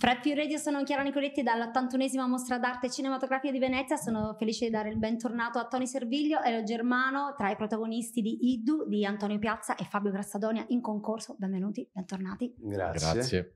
Fra più radio sono Chiara Nicoletti dall'81esima mostra d'arte cinematografica di Venezia. Sono felice di dare il bentornato a Tony Serviglio e Germano tra i protagonisti di Idu di Antonio Piazza e Fabio Grassadonia in concorso. Benvenuti, bentornati. Grazie. Grazie.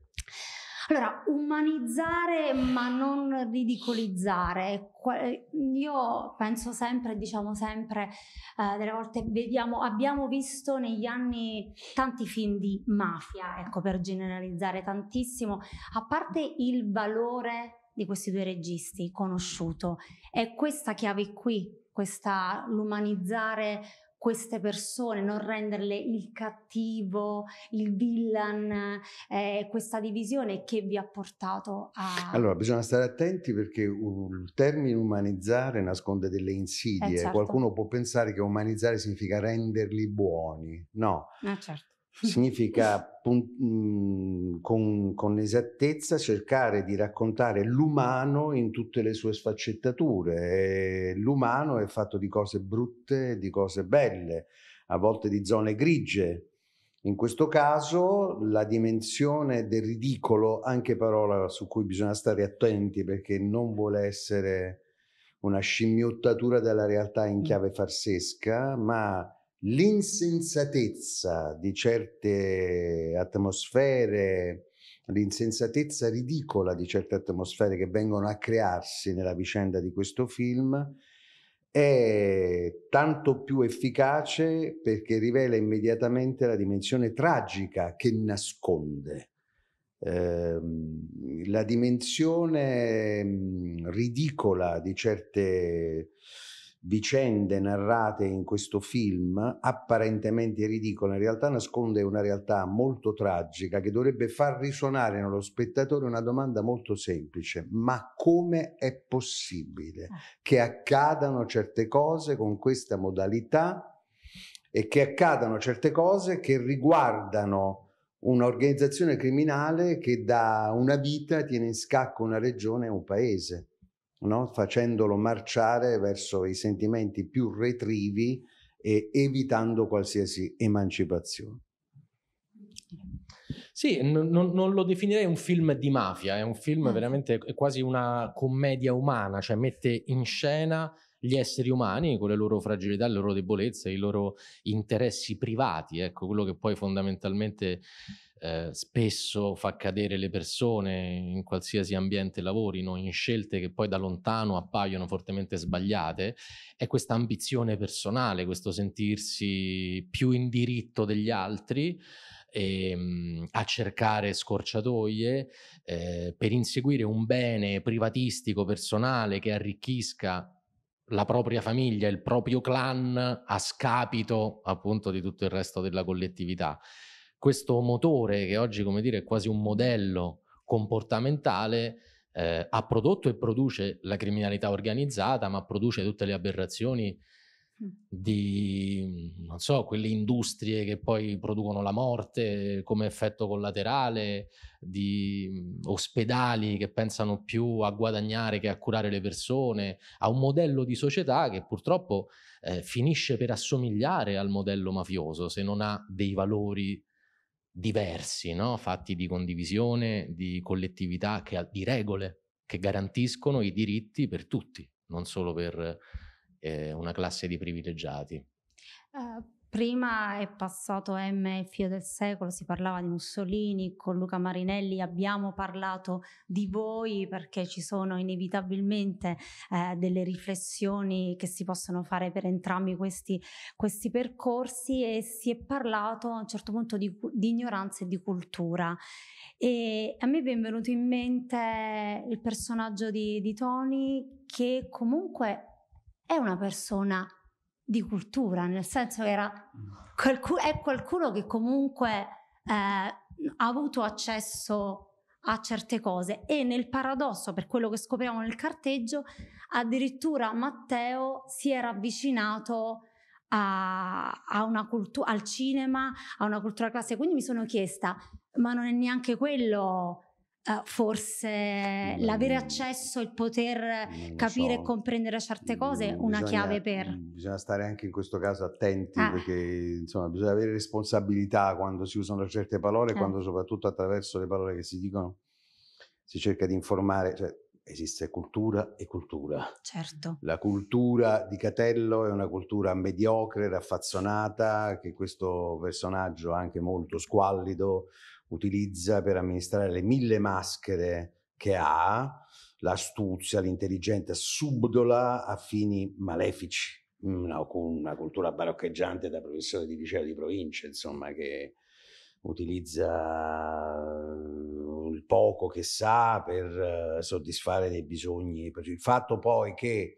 Allora, umanizzare ma non ridicolizzare. Eh, io penso sempre, diciamo sempre, eh, delle volte vediamo, abbiamo visto negli anni tanti film di mafia, ecco per generalizzare tantissimo, a parte il valore di questi due registi conosciuto, è questa chiave qui, questa l'umanizzare queste persone, non renderle il cattivo, il villain, eh, questa divisione che vi ha portato a... Allora, bisogna stare attenti perché il termine umanizzare nasconde delle insidie. Eh, certo. Qualcuno può pensare che umanizzare significa renderli buoni. No. Eh, certo significa mh, mm, con, con, esattezza cercare di raccontare l'umano in tutte le sue sfaccettature. l'umano è fatto di cose brutte, di cose belle, a volte di zone grigie. In questo caso la dimensione del ridicolo, anche parola su cui bisogna stare attenti perché non vuole essere una scimmiottatura della realtà in mm. chiave farsesca, ma l'insensatezza di certe atmosfere, l'insensatezza ridicola di certe atmosfere che vengono a crearsi nella vicenda di questo film è tanto più efficace perché rivela immediatamente la dimensione tragica che nasconde. Ehm, la dimensione mm, ridicola di certe vicende narrate in questo film, apparentemente ridicola, in realtà nasconde una realtà molto tragica che dovrebbe far risuonare nello spettatore una domanda molto semplice, ma come è possibile eh. che accadano certe cose con questa modalità e che accadano certe cose che riguardano un'organizzazione criminale che da una vita tiene in scacco una regione e un paese? no? facendolo marciare verso i sentimenti più retrivi e evitando qualsiasi emancipazione. Sì, non, non, lo definirei un film di mafia, è un film ah, veramente è quasi una commedia umana, cioè mette in scena gli esseri umani con le loro fragilità, le loro debolezze, i loro interessi privati, ecco, quello che poi fondamentalmente eh, spesso fa cadere le persone in qualsiasi ambiente lavorino, in scelte che poi da lontano appaiono fortemente sbagliate, è questa ambizione personale, questo sentirsi più in diritto degli altri, Ehm, a cercare scorciatoie eh, per inseguire un bene privatistico personale che arricchisca la propria famiglia, il proprio clan a scapito appunto di tutto il resto della collettività. Questo motore che oggi, come dire, è quasi un modello comportamentale, eh, ha prodotto e produce la criminalità organizzata, ma produce tutte le aberrazioni di, mhmm, non so, quelle industrie che poi producono la morte come effetto collaterale, di mhmm, ospedali che pensano più a guadagnare che a curare le persone, a un modello di società che purtroppo eh, finisce per assomigliare al modello mafioso se non ha dei valori diversi, no? fatti di condivisione, di collettività, che, di regole che garantiscono i diritti per tutti, non solo per eh, una classe di privilegiati. Uh. Prima è passato M, il figlio del secolo, si parlava di Mussolini, con Luca Marinelli abbiamo parlato di voi perché ci sono inevitabilmente eh, delle riflessioni che si possono fare per entrambi questi, questi, percorsi e si è parlato a un certo punto di, di ignoranza e di cultura. E a me è venuto in mente il personaggio di, di Tony che comunque è una persona di cultura, nel senso che era qualcuno, è qualcuno che comunque eh, ha avuto accesso a certe cose e nel paradosso, per quello che scopriamo nel carteggio, addirittura Matteo si era avvicinato a, a una cultu- al cinema, a una cultura classica, quindi mi sono chiesta, ma non è neanche quello Uh, forse l'avere accesso, il poter capire so. e comprendere certe cose è una chiave per... Mm, bisogna stare anche in questo caso attenti ah. perché insomma bisogna avere responsabilità quando si usano certe parole ah. quando soprattutto attraverso le parole che si dicono si cerca di informare. Cioè, esiste cultura e cultura. Certo. La cultura di Catello è una cultura mediocre, raffazzonata, che questo personaggio anche molto squallido utilizza per amministrare le mille maschere che ha, l'astuzia, l'intelligenza subdola a fini malefici. Una, una cultura baroccheggiante da professore di liceo di provincia, insomma, che utilizza il poco che sa per eh, soddisfare dei bisogni. Il fatto poi che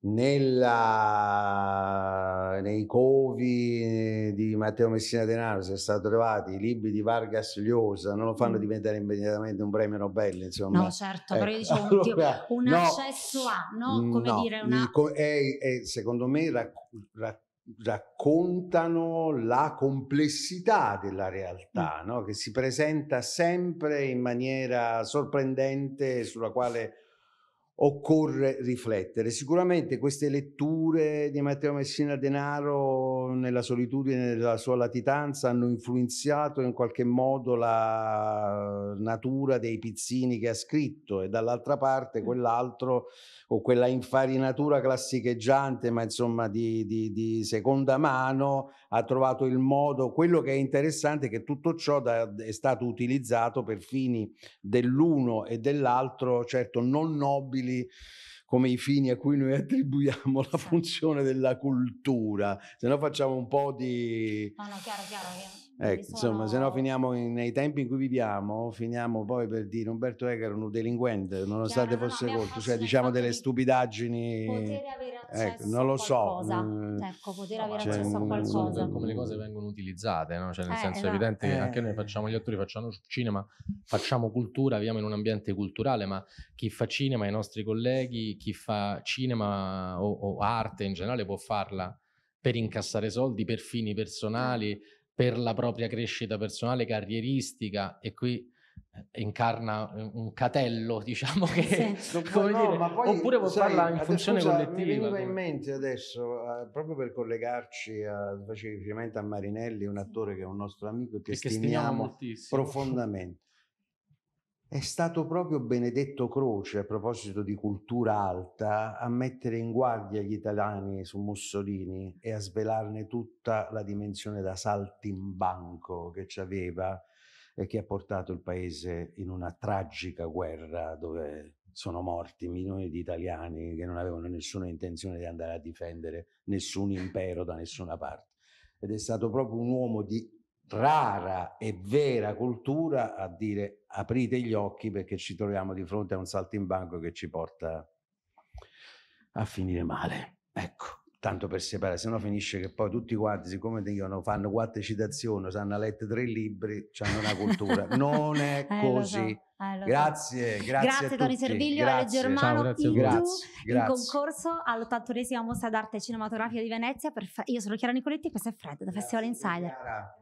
nella, nei covi eh, di Matteo Messina Denaro sono stati trovati i libri di Vargas Llosa, non lo fanno mm. diventare immediatamente un premio Nobel, insomma. No, certo, ecco. però dicevo allora, un, un no, accesso a, no? Mm, Come no, dire, una... è, è, secondo me rac, rac, raccontano la complessità della realtà, mm. no? che si presenta sempre in maniera sorprendente sulla quale occorre riflettere. Sicuramente queste letture di Matteo Messina Denaro nella solitudine della sua latitanza hanno influenzato in qualche modo la natura dei pizzini che ha scritto e dall'altra parte mm. quell'altro o quella infarinatura classicheggiante ma insomma di, di, di, seconda mano ha trovato il modo, quello che è interessante è che tutto ciò da, è stato utilizzato per fini dell'uno e dell'altro certo non nobili utili come i fini a cui noi attribuiamo la esatto. funzione della cultura, se no facciamo un po' di... No, no, chiaro, chiaro. Ecco, sono... Eh, insomma, se no finiamo in, nei tempi in cui viviamo, finiamo poi per dire Umberto Eger era un delinquente, nonostante chiaro, fosse no, colto, cioè diciamo delle stupidaggini... Poter avere accesso ecco, non lo so. ecco, poter avere cioè, accesso a mm, qualcosa. Come le cose vengono utilizzate, no? cioè, nel eh, senso esatto. evidente che eh. anche noi facciamo gli attori, facciamo cinema, facciamo cultura, viviamo in un ambiente culturale, ma chi fa cinema, i nostri colleghi, chi fa cinema o, o arte in generale può farla per incassare soldi, per fini personali, per la propria crescita personale, carrieristica e qui eh, incarna eh, un catello, diciamo che sì. come no, dire, poi, oppure può farla in funzione scusa, collettiva. Mi veniva in mente adesso, eh, proprio per collegarci, a, facevi riferimento a Marinelli, un attore che è un nostro amico che, e che stimiamo, stimiamo profondamente. È stato proprio Benedetto Croce, a proposito di cultura alta, a mettere in guardia gli italiani su Mussolini e a svelarne tutta la dimensione da saltimbanco che ci aveva e che ha portato il paese in una tragica guerra dove sono morti milioni di italiani che non avevano nessuna intenzione di andare a difendere nessun impero da nessuna parte. Ed è stato proprio un uomo di rara e vera cultura a dire aprite gli occhi perché ci troviamo di fronte a un saltimbanco che ci porta a finire male. Ecco tanto per separare, se no finisce che poi tutti quanti, siccome dicono, fanno quattro citazioni, sanno letto tre libri, hanno una cultura. Non è eh, così. So, eh, grazie, so. grazie, grazie. Toni Serviglio, grazie. Ale Germano, Ciao, grazie, Indu, grazie, grazie. in concorso all'ottantunesima Mostra d'Arte Cinematografica di Venezia. Fe- Io sono Chiara Nicoletti e questo è Fred da Festival Insider. Chiara.